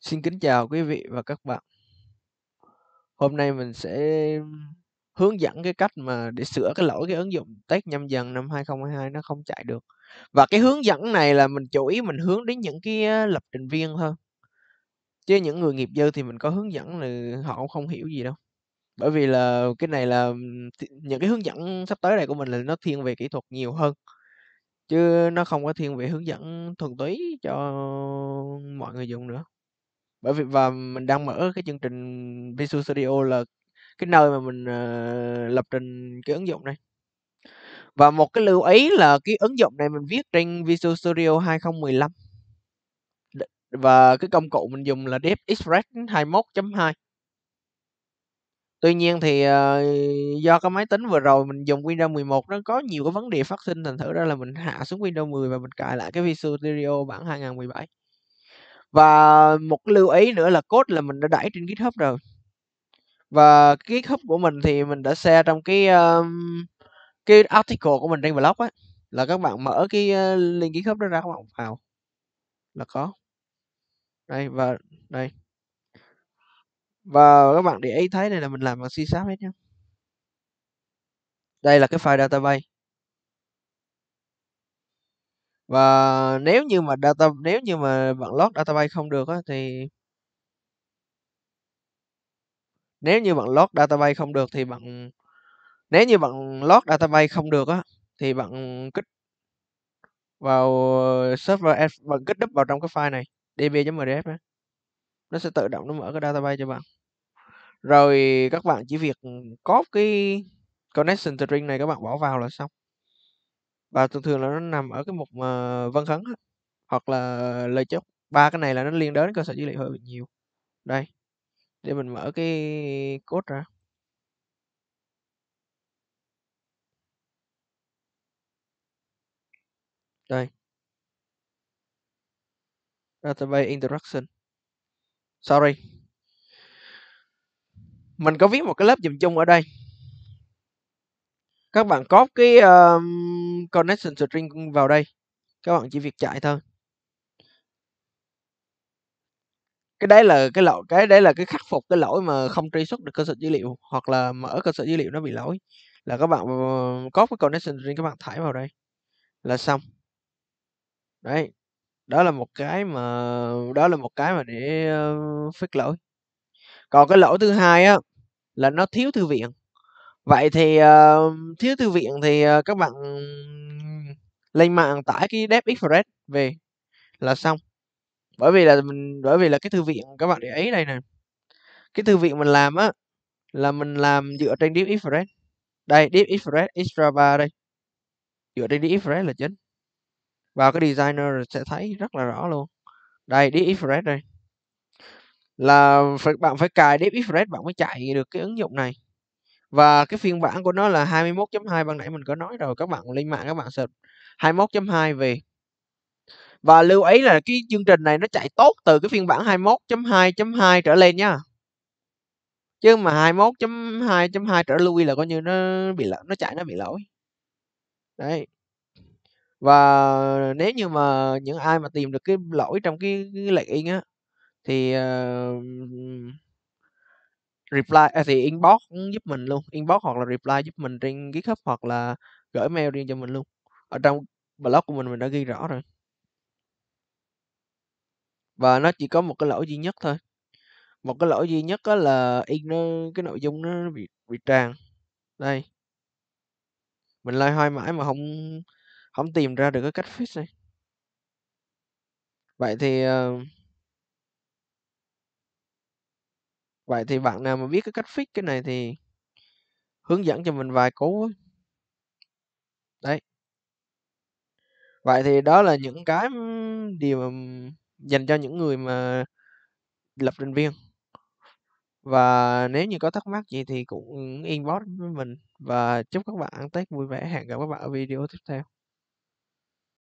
Xin kính chào quý vị và các bạn. Hôm nay mình sẽ hướng dẫn cái cách mà để sửa cái lỗi cái ứng dụng Tết nhâm dần năm 2022 nó không chạy được. Và cái hướng dẫn này là mình chủ ý mình hướng đến những cái lập trình viên hơn. Chứ những người nghiệp dư thì mình có hướng dẫn là họ cũng không hiểu gì đâu. Bởi vì là cái này là những cái hướng dẫn sắp tới này của mình là nó thiên về kỹ thuật nhiều hơn chứ nó không có thiên về hướng dẫn thuần túy cho mọi người dùng nữa bởi vì và mình đang mở cái chương trình Visual Studio là cái nơi mà mình, ờ, lập trình cái ứng dụng này. Và một cái lưu ý là cái ứng dụng này mình viết trên Visual Studio 2015. và cái công cụ mình dùng là Deep Express 21.2. Tuy nhiên thì, ờ, do cái máy tính vừa rồi mình dùng Windows 11 nó có nhiều cái vấn đề phát sinh, thành thử ra là mình hạ xuống Windows 10 và mình cài lại cái Visual Studio bản 2017 và một cái lưu ý nữa là code là mình đã đẩy trên GitHub rồi và cái GitHub của mình thì mình đã share trong cái um, cái article của mình trên blog á là các bạn mở cái uh, link GitHub đó ra các bạn vào là có đây và đây và các bạn để ý thấy này là mình làm bằng C# hết nhá đây là cái file database và nếu như mà data nếu như mà bạn load database không được á thì nếu như bạn load database không được thì bạn nếu như bạn load database không được á thì bạn kích vào server bạn kích đúp vào trong cái file này db.mdf á nó sẽ tự động nó mở cái database cho bạn rồi các bạn chỉ việc copy cái connection string này các bạn bỏ vào là xong và thường thường là nó nằm ở cái mục mà ờ, Văn Khấn hoặc là Lời Chúc, ba cái này là nó liên đến cơ sở dữ liệu hơi nhiều. Đây, để mình mở cái code ra. Đây. Database Interaction. Sorry. Mình có viết một cái lớp dùm chung ở đây các bạn copy cái um, connection string vào đây các bạn chỉ việc chạy thôi cái đấy là cái lỗi cái đấy là cái khắc phục cái lỗi mà không truy xuất được cơ sở dữ liệu hoặc là mở cơ sở dữ liệu nó bị lỗi là các bạn ờ, có cái connection string các bạn thải vào đây là xong đấy đó là một cái mà đó là một cái mà để uh, fix lỗi còn cái lỗi thứ hai á là nó thiếu thư viện vậy thì uh, thiếu thư viện thì uh, các bạn lên mạng tải cái Dev Express về là xong bởi vì là mình bởi vì là cái thư viện các bạn để ý đây nè cái thư viện mình làm á là mình làm dựa trên Deep Express đây Deep Express Extra 3 đây dựa trên Deep Express là chính và cái designer sẽ thấy rất là rõ luôn đây Deep Express đây là phải bạn phải cài Deep Express bạn mới chạy được cái ứng dụng này và cái phiên bản của nó là 21.2 ban nãy mình có nói rồi các bạn lên mạng các bạn search 21.2 về và lưu ý là cái chương trình này nó chạy tốt từ cái phiên bản 21.2.2 trở lên nha chứ mà 21.2.2 trở lui là coi như nó bị lỗi nó chạy nó bị lỗi đấy và nếu như mà những ai mà tìm được cái lỗi trong cái, cái lệnh á thì uh, reply à, thì inbox cũng giúp mình luôn inbox hoặc là reply giúp mình trên GitHub hoặc là gửi mail riêng cho mình luôn ở trong blog của mình mình đã ghi rõ rồi và nó chỉ có một cái lỗi duy nhất thôi một cái lỗi duy nhất đó là in nó, cái nội dung nó bị bị tràn đây mình loay hoay mãi mà không không tìm ra được cái cách fix này vậy thì uh, vậy thì bạn nào mà biết cái cách fix cái này thì hướng dẫn cho mình vài cú đấy vậy thì đó là những cái điều mà dành cho những người mà lập trình viên và nếu như có thắc mắc gì thì cũng inbox với mình và chúc các bạn Tết vui vẻ hẹn gặp các bạn ở video tiếp theo